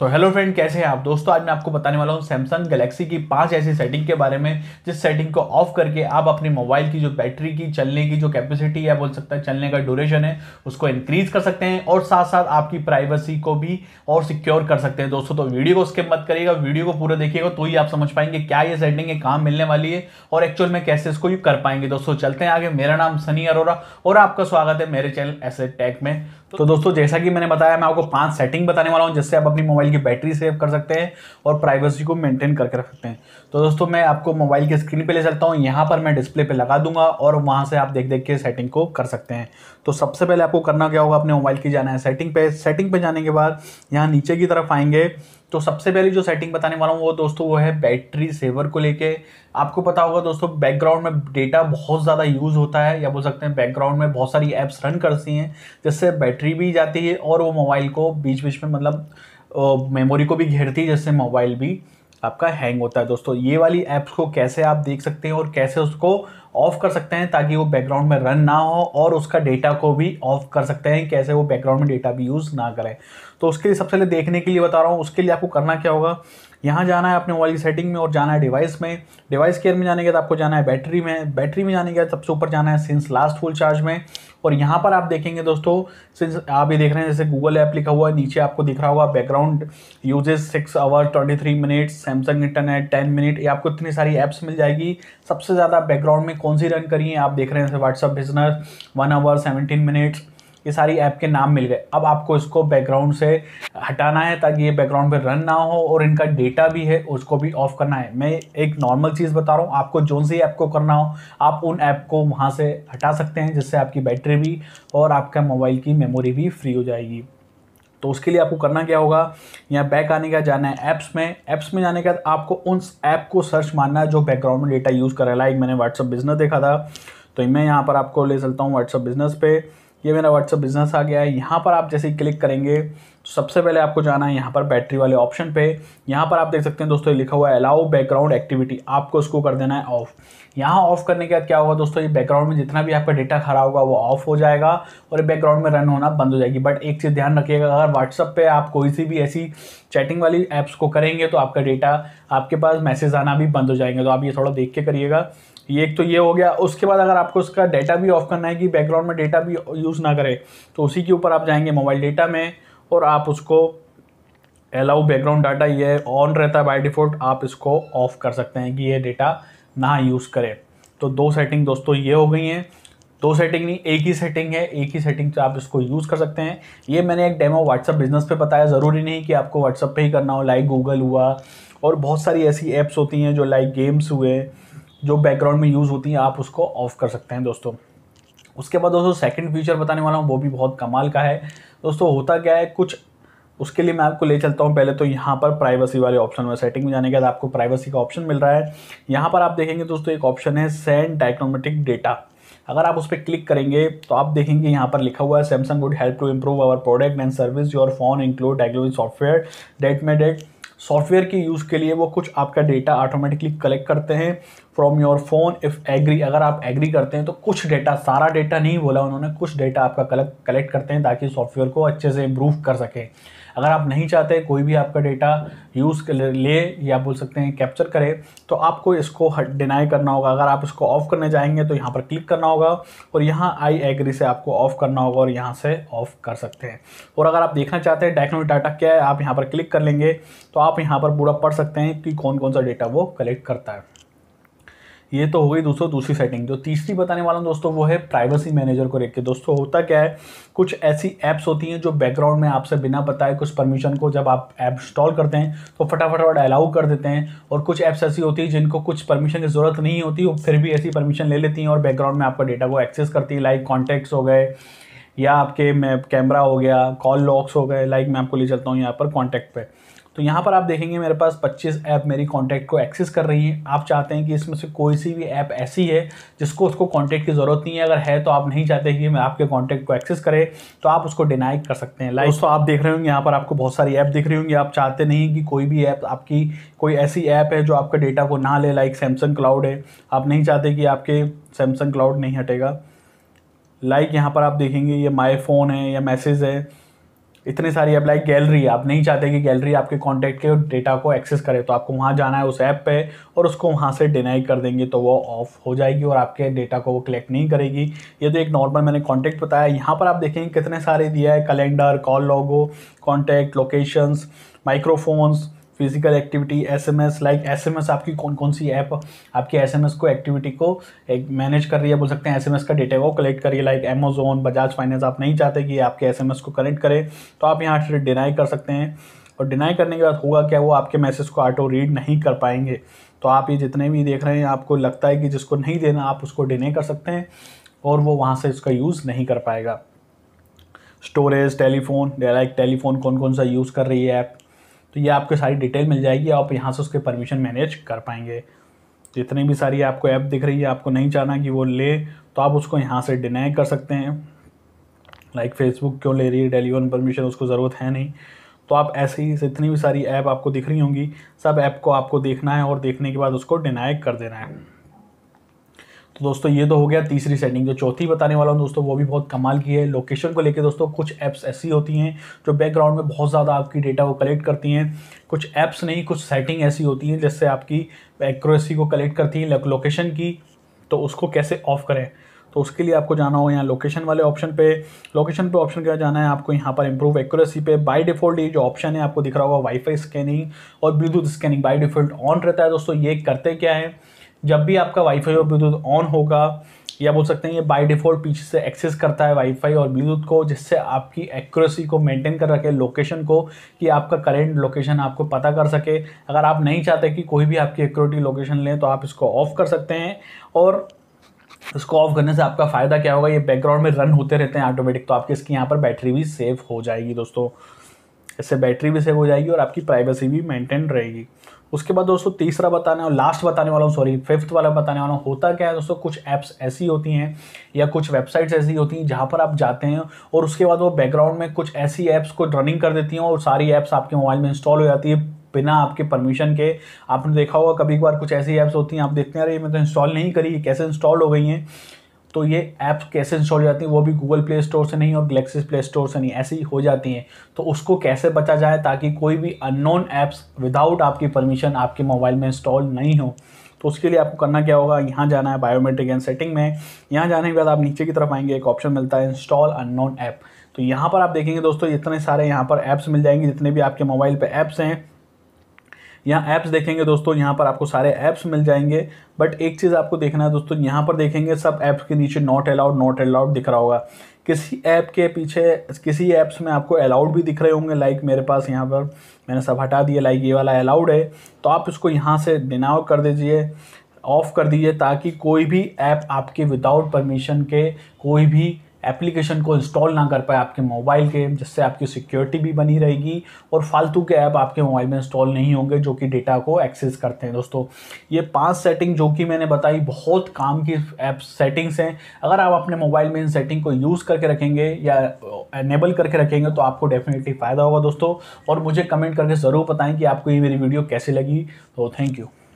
तो hello friend कैसे हैं आप दोस्तों आज मैं आपको बताने वाला हूँ सैमसंग गैलेक्सी की पांच ऐसी सेटिंग के बारे में जिस सेटिंग को ऑफ करके आप अपने मोबाइल की जो बैटरी की चलने की जो कैपेसिटी या बोल सकता है चलने का ड्यूरेशन है उसको इंक्रीज कर सकते हैं और साथ साथ आपकी प्राइवेसी को भी और सिक्योर कर सकते हैं दोस्तों तो वीडियो को स्किप मत करिएगा वीडियो को पूरा देखिएगा तो ही आप समझ पाएंगे क्या ये सेटिंग है कहाँ मिलने वाली है और एक्चुअल में कैसे इसको यू कर पाएंगे दोस्तों चलते हैं आगे मेरा नाम सनी अरोरा और आपका स्वागत है मेरे चैनल एसेट टैक में तो दोस्तों जैसा कि मैंने बताया मैं आपको पांच सेटिंग बताने वाला हूं जिससे आप अपनी मोबाइल की बैटरी सेव कर सकते हैं और प्राइवेसी को मेंटेन करके रख सकते हैं तो दोस्तों मैं आपको मोबाइल के स्क्रीन पे ले चलता हूं यहां पर मैं डिस्प्ले पे लगा दूंगा और वहां से आप देख देख के सेटिंग को कर सकते हैं तो सबसे पहले आपको करना क्या होगा अपने मोबाइल की जाना है सेटिंग पे सेटिंग पे जाने के बाद यहाँ नीचे की तरफ आएंगे तो सबसे पहले जो सेटिंग बताने वाला हूँ वो दोस्तों वो है बैटरी सेवर को लेके आपको पता होगा दोस्तों बैकग्राउंड में डेटा बहुत ज़्यादा यूज़ होता है या बोल सकते हैं बैकग्राउंड में बहुत सारी ऐप्स रन करती हैं जिससे बैटरी भी जाती है और वो मोबाइल को बीच बीच में मतलब मेमोरी को भी घेरती है जिससे मोबाइल भी आपका हैंग होता है दोस्तों ये वाली ऐप्स को कैसे आप देख सकते हैं और कैसे उसको ऑफ कर सकते हैं ताकि वो बैकग्राउंड में रन ना हो और उसका डेटा को भी ऑफ कर सकते हैं कैसे वो बैकग्राउंड में डेटा भी यूज़ ना करें तो उसके लिए सबसे पहले देखने के लिए बता रहा हूँ उसके लिए आपको करना क्या होगा यहाँ जाना है अपने मोबाइल की सेटिंग में और जाना है डिवाइस में डिवाइस केयर में जाने के बाद आपको जाना है बैटरी में बैटरी में जाने के बाद सबसे ऊपर जाना है सिंस लास्ट फुल चार्ज में और यहाँ पर आप देखेंगे दोस्तों सिंस आप ये देख रहे हैं जैसे गूगल ऐप लिखा हुआ है नीचे आपको दिख रहा होगा background usage six hour twenty three minute Samsung internet ten minute ये आपको इतनी सारी ऐप्स मिल जाएगी सबसे ज़्यादा बैकग्राउंड में कौन सी रन करी है आप देख रहे हैं जैसे WhatsApp business one hour seventeen minutes ये सारी ऐप के नाम मिल गए अब आपको इसको बैकग्राउंड से हटाना है ताकि ये बैकग्राउंड पे रन ना हो और इनका डेटा भी है उसको भी ऑफ करना है मैं एक नॉर्मल चीज़ बता रहा हूँ आपको जो सी ऐप को करना हो आप उन ऐप को वहाँ से हटा सकते हैं जिससे आपकी बैटरी भी और आपका मोबाइल की मेमोरी भी फ्री हो जाएगी तो उसके लिए आपको करना क्या होगा यहाँ बैक आने का जाना है ऐप्स में ऐप्स में जाने के बाद आपको उन ऐप को सर्च मारना है जो बैकग्राउंड में डेटा यूज़ कर रहा है लाइक मैंने व्हाट्सअप बिजनेस देखा था तो मैं यहाँ पर आपको ले चलता हूँ व्हाट्सअप बिजनेस पे ये मेरा व्हाट्सअप बिजनेस आ गया है यहाँ पर आप जैसे ही क्लिक करेंगे तो सबसे पहले आपको जाना है यहाँ पर बैटरी वाले ऑप्शन पे यहाँ पर आप देख सकते हैं दोस्तों लिखा हुआ है अलाउ बैकग्राउंड एक्टिविटी आपको उसको कर देना है ऑफ यहाँ ऑफ करने के बाद क्या होगा दोस्तों ये बैकग्राउंड में जितना भी आपका डेटा खड़ा होगा वो ऑफ हो जाएगा और बैकग्राउंड में रन होना बंद हो जाएगी बट एक चीज़ ध्यान रखिएगा अगर व्हाट्सअप पर आप कोई सी भी ऐसी चैटिंग वाली ऐप्स को करेंगे तो आपका डेटा आपके पास मैसेज आना भी बंद हो जाएंगे तो आप ये थोड़ा देख के करिएगा ये एक तो ये हो गया उसके बाद अगर आपको उसका डाटा भी ऑफ करना है कि बैकग्राउंड में डेटा भी यूज़ ना करे तो उसी के ऊपर आप जाएंगे मोबाइल डेटा में और आप उसको अलाउ बैकग्राउंड डाटा ये ऑन रहता है बाय डिफ़ॉल्ट आप इसको ऑफ़ कर सकते हैं कि ये डेटा ना यूज़ करें तो दो सेटिंग दोस्तों ये हो गई हैं दो सेटिंग नहीं एक ही सेटिंग है एक ही सेटिंग से आप इसको यूज़ कर सकते हैं ये मैंने एक डेमो व्हाट्सअप बिजनेस पे बताया ज़रूरी नहीं कि आपको व्हाट्सअप पे ही करना हो लाइक गूगल हुआ और बहुत सारी ऐसी ऐप्स होती हैं जो लाइक गेम्स हुए जो बैकग्राउंड में यूज़ होती हैं आप उसको ऑफ़ कर सकते हैं दोस्तों उसके बाद दोस्तों सेकंड फीचर बताने वाला हूँ वो भी बहुत कमाल का है दोस्तों होता क्या है कुछ उसके लिए मैं आपको ले चलता हूँ पहले तो यहाँ पर प्राइवेसी वाले ऑप्शन में सेटिंग में जाने के बाद आपको प्राइवेसी का ऑप्शन मिल रहा है यहाँ पर आप देखेंगे दोस्तों एक ऑप्शन है सेंड डायग्नोमेटिक डेटा अगर आप उस पर क्लिक करेंगे तो आप देखेंगे यहाँ पर लिखा हुआ है Samsung would help to improve our product and service your phone include diagnostic software data में डेट सॉफ्टवेयर के यूज़ के लिए वो कुछ आपका डेटा ऑटोमेटिकली कलेक्ट करते हैं from your phone if agree अगर आप एग्री करते हैं तो कुछ डेटा सारा डेटा नहीं बोला उन्होंने कुछ डेटा आपका कलेक्ट कलेक्ट करते हैं ताकि सॉफ्टवेयर को अच्छे से इम्प्रूव कर सकें अगर आप नहीं चाहते कोई भी आपका डेटा यूज़ ले या बोल सकते हैं कैप्चर करे तो आपको इसको डिनाई करना होगा अगर आप इसको ऑफ़ करने जाएंगे तो यहाँ पर क्लिक करना होगा और यहाँ आई एग्री से आपको ऑफ़ करना होगा और यहाँ से ऑफ़ कर सकते हैं और अगर आप देखना चाहते हैं डायग्नोमिक डाटा क्या है आप यहाँ पर क्लिक कर लेंगे तो आप आप यहाँ पर पूरा पढ़ सकते हैं कि कौन कौन सा डेटा वो कलेक्ट करता है ये तो हो गई दोस्तों दूसरी सेटिंग जो तीसरी बताने वाला हूँ दोस्तों वो है प्राइवेसी मैनेजर को देख के दोस्तों होता क्या है कुछ ऐसी ऐप्स होती हैं जो बैकग्राउंड में आपसे बिना बताए कुछ परमिशन को जब आप ऐप इंस्टॉल करते हैं तो फटाफट फटाफट अलाउ कर देते हैं और कुछ ऐप्स ऐसी होती है जिनको कुछ परमिशन की ज़रूरत नहीं होती फिर भी ऐसी परमिशन ले लेती हैं और बैकग्राउंड में आपका डेटा को एक्सेस करती है लाइक कॉन्टैक्ट्स हो गए या आपके कैमरा हो गया कॉल लॉक्स हो गए लाइक मैं आपको ले चलता हूँ यहाँ पर कॉन्टैक्ट पर तो यहाँ पर आप देखेंगे मेरे पास 25 ऐप मेरी कॉन्टैक्ट को एक्सेस कर रही हैं आप चाहते हैं कि इसमें से कोई सी भी ऐप ऐसी है जिसको उसको कॉन्टैक्ट की ज़रूरत नहीं है अगर है तो आप नहीं चाहते कि मैं आपके कॉन्टैक्ट को एक्सेस करे तो आप उसको डिनाई कर सकते हैं लाइक तो आप देख रहे होंगे यहाँ पर आपको बहुत सारी ऐप दिख रही होंगी आप चाहते नहीं कि कोई भी ऐप आपकी कोई ऐसी ऐप है जो आपके डेटा को ना ले लाइक सैमसंग क्लाउड है आप नहीं चाहते कि आपके सैमसंग क्लाउड नहीं हटेगा लाइक यहाँ पर आप देखेंगे ये माई फ़ोन है या मैसेज है इतने सारी ऐप लाइक गैलरी आप नहीं चाहते कि गैलरी आपके कॉन्टैक्ट के डेटा को एक्सेस करे तो आपको वहाँ जाना है उस ऐप पे और उसको वहाँ से डिनाई कर देंगे तो वो ऑफ हो जाएगी और आपके डेटा को वो कलेक्ट नहीं करेगी ये तो एक नॉर्मल मैंने कॉन्टैक्ट बताया यहाँ पर आप देखेंगे कितने सारे दिया है calendar call logs contact locations microphones physical activity SMS like SMS आपकी कौन कौन सी ऐप आपकी एसएमएस को एक्टिविटी को एक मैनेज कर रही है बोल सकते हैं एसएमएस का डेटा वो कलेक्ट करिए लाइक अमेजोन बजाज फाइनेंस आप नहीं चाहते कि आपके एसएमएस को कनेक्ट करें तो आप यहाँ से डिनाई कर सकते हैं और डिनाई करने के बाद होगा क्या वो आपके मैसेज को ऑटो रीड नहीं कर पाएंगे तो आप ये जितने भी देख रहे हैं आपको लगता है कि जिसको नहीं देना आप उसको डिनाई कर सकते हैं और वो वहाँ से इसका यूज़ नहीं कर पाएगा स्टोरेज टेलीफोन लाइक टेलीफोन कौन कौन सा यूज़ कर रही है ऐप तो ये आपको सारी डिटेल मिल जाएगी आप यहाँ से उसके परमिशन मैनेज कर पाएंगे जितनी भी सारी आपको ऐप दिख रही है आपको नहीं चाहना कि वो ले तो आप उसको यहाँ से डिनाई कर सकते हैं लाइक फेसबुक क्यों ले रही है टेलीवन परमिशन उसको ज़रूरत है नहीं तो आप ऐसे ही जितनी भी सारी ऐप आपको दिख रही होंगी सब ऐप को आपको देखना है और देखने के बाद उसको डिनाई कर देना है तो दोस्तों ये तो हो गया तीसरी सेटिंग जो चौथी बताने वाला हूँ दोस्तों वो भी बहुत कमाल की है लोकेशन को लेके दोस्तों कुछ ऐप्स ऐसी होती हैं जो बैकग्राउंड में बहुत ज़्यादा आपकी डेटा को कलेक्ट करती हैं कुछ ऐप्स नहीं कुछ सेटिंग ऐसी होती हैं जिससे आपकी एक्यूरेसी को कलेक्ट करती हैं लोकेशन की तो उसको कैसे ऑफ करें तो उसके लिए आपको जाना हो यहाँ लोकेशन वाले ऑप्शन पे लोकेशन पे ऑप्शन क्या जाना है आपको यहाँ पर इम्प्रूव एक्यूरेसी पे बाय डिफ़ॉल्ट ये जो ऑप्शन है आपको दिख रहा होगा वाईफाई स्कैनिंग और Bluetooth scanning by default on रहता है दोस्तों ये करते क्या है जब भी आपका वाईफाई और ब्लूटूथ ऑन होगा या बोल सकते हैं ये बाय डिफ़ॉल्ट पीछे से एक्सेस करता है वाईफाई और ब्लूटूथ को जिससे आपकी एक्यूरेसी को मेंटेन कर रखे लोकेशन को कि आपका करेंट लोकेशन आपको पता कर सके अगर आप नहीं चाहते कि कोई भी आपकी एक्यूरेटी लोकेशन लें तो आप इसको ऑफ़ कर सकते हैं और इसको ऑफ करने से आपका फ़ायदा क्या होगा ये बैकग्राउंड में रन होते रहते हैं ऑटोमेटिक तो आपकी इसकी यहाँ पर बैटरी भी सेव हो जाएगी दोस्तों इससे बैटरी भी सेव हो जाएगी और आपकी प्राइवेसी भी मेंटेन रहेगी उसके बाद दोस्तों तीसरा बताने और लास्ट बताने वाला हूँ सॉरी फिफ्थ वाला बताने वाला हूँ होता क्या है दोस्तों कुछ ऐप्स ऐसी होती हैं या कुछ वेबसाइट्स ऐसी होती हैं जहाँ पर आप जाते हैं और उसके बाद वो बैकग्राउंड में कुछ ऐसी ऐप्स को रनिंग कर देती हैं और सारी ऐप्स आपके मोबाइल में इंस्टॉल हो जाती है बिना आपके परमिशन के आपने देखा होगा कभी एक बार कुछ ऐसी ऐप्स होती हैं आप देखते हैं अरे मैं तो इंस्टॉल नहीं करी कैसे इंस्टॉल हो गई हैं तो ये ऐप्स कैसे इंस्टॉल हो जाती हैं वो भी गूगल प्ले स्टोर से नहीं और गलेक्सीज प्ले स्टोर से नहीं ऐसे ही हो जाती हैं तो उसको कैसे बचा जाए ताकि कोई भी अननोन ऐप्स विदाउट आपकी परमिशन आपके मोबाइल में इंस्टॉल नहीं हो तो उसके लिए आपको करना क्या होगा यहाँ जाना है बायोमेट्रिक एंड सेटिंग में यहाँ जाने के बाद आप नीचे की तरफ आएंगे एक ऑप्शन मिलता है इंस्टॉल अननोन ऐप तो यहाँ पर आप देखेंगे दोस्तों इतने सारे यहाँ पर ऐप्स मिल जाएंगे जितने भी आपके मोबाइल पर ऐप्स हैं यहाँ ऐप्स देखेंगे दोस्तों यहाँ पर आपको सारे ऐप्स मिल जाएंगे बट एक चीज़ आपको देखना है दोस्तों यहाँ पर देखेंगे सब ऐप्स के नीचे नॉट अलाउड नॉट अलाउड दिख रहा होगा किसी ऐप के पीछे किसी ऐप्स में आपको अलाउड भी दिख रहे होंगे लाइक मेरे पास यहाँ पर मैंने सब हटा दिया लाइक ये वाला अलाउड है तो आप इसको यहाँ से डिनाव कर दीजिए ऑफ़ कर दीजिए ताकि कोई भी ऐप आपके विदाउट परमिशन के कोई भी एप्लीकेशन को इंस्टॉल ना कर पाए आपके मोबाइल के जिससे आपकी सिक्योरिटी भी बनी रहेगी और फालतू के ऐप आपके मोबाइल में इंस्टॉल नहीं होंगे जो कि डेटा को एक्सेस करते हैं दोस्तों ये पांच सेटिंग जो कि मैंने बताई बहुत काम की ऐप सेटिंग्स हैं अगर आप अपने मोबाइल में इन सेटिंग को यूज़ करके रखेंगे या एनेबल करके रखेंगे तो आपको डेफिनेटली फ़ायदा होगा दोस्तों और मुझे कमेंट करके ज़रूर बताएं कि आपको ये मेरी वीडियो कैसे लगी तो थैंक यू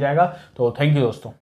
जाएगा तो थैंक यू दोस्तों